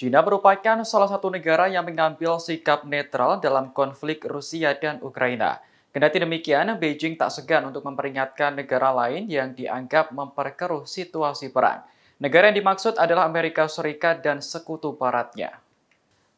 China merupakan salah satu negara yang mengambil sikap netral dalam konflik Rusia dan Ukraina. Kendati demikian, Beijing tak segan untuk memperingatkan negara lain yang dianggap memperkeruh situasi perang. Negara yang dimaksud adalah Amerika Serikat dan sekutu baratnya.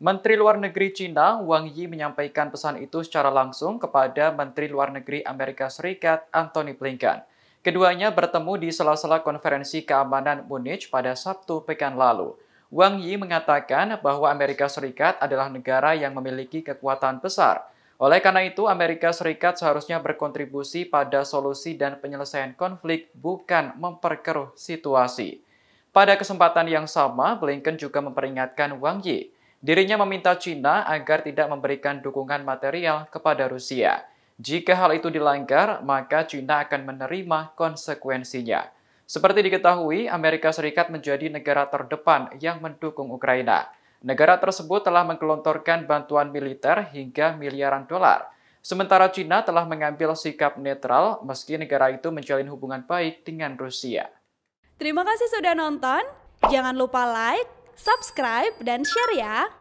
Menteri Luar Negeri Cina Wang Yi menyampaikan pesan itu secara langsung kepada Menteri Luar Negeri Amerika Serikat Antony Blinken. Keduanya bertemu di sela-sela konferensi keamanan Munich pada Sabtu pekan lalu. Wang Yi mengatakan bahwa Amerika Serikat adalah negara yang memiliki kekuatan besar. Oleh karena itu, Amerika Serikat seharusnya berkontribusi pada solusi dan penyelesaian konflik, bukan memperkeruh situasi. Pada kesempatan yang sama, Blinken juga memperingatkan Wang Yi. Dirinya meminta China agar tidak memberikan dukungan material kepada Rusia. Jika hal itu dilanggar, maka China akan menerima konsekuensinya. Seperti diketahui, Amerika Serikat menjadi negara terdepan yang mendukung Ukraina. Negara tersebut telah menggelontorkan bantuan militer hingga miliaran dolar. Sementara China telah mengambil sikap netral meski negara itu menjalin hubungan baik dengan Rusia. Terima kasih sudah nonton. Jangan lupa like, subscribe, dan share ya.